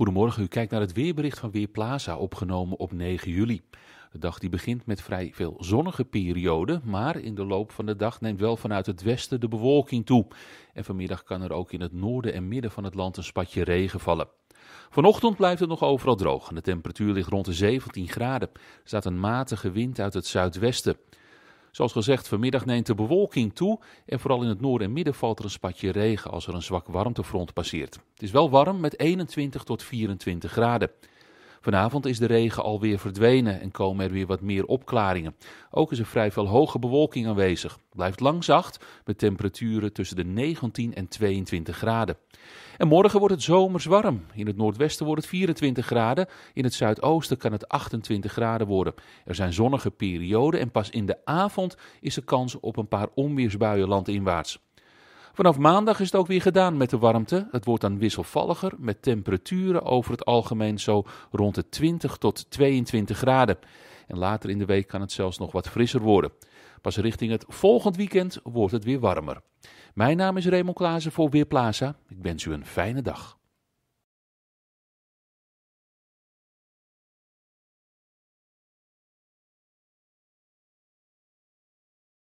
Goedemorgen, u kijkt naar het weerbericht van Weerplaza, opgenomen op 9 juli. De dag die begint met vrij veel zonnige perioden, maar in de loop van de dag neemt wel vanuit het westen de bewolking toe. En vanmiddag kan er ook in het noorden en midden van het land een spatje regen vallen. Vanochtend blijft het nog overal droog en de temperatuur ligt rond de 17 graden. Er staat een matige wind uit het zuidwesten. Zoals gezegd, vanmiddag neemt de bewolking toe en vooral in het noorden en midden valt er een spatje regen als er een zwak warmtefront passeert. Het is wel warm met 21 tot 24 graden. Vanavond is de regen alweer verdwenen en komen er weer wat meer opklaringen. Ook is er vrij veel hoge bewolking aanwezig. Blijft lang zacht met temperaturen tussen de 19 en 22 graden. En morgen wordt het zomers warm. In het noordwesten wordt het 24 graden. In het zuidoosten kan het 28 graden worden. Er zijn zonnige perioden en pas in de avond is er kans op een paar onweersbuien landinwaarts. Vanaf maandag is het ook weer gedaan met de warmte. Het wordt dan wisselvalliger met temperaturen over het algemeen zo rond de 20 tot 22 graden. En later in de week kan het zelfs nog wat frisser worden. Pas richting het volgend weekend wordt het weer warmer. Mijn naam is Raymond Klaassen voor Weerplaza. Ik wens u een fijne dag.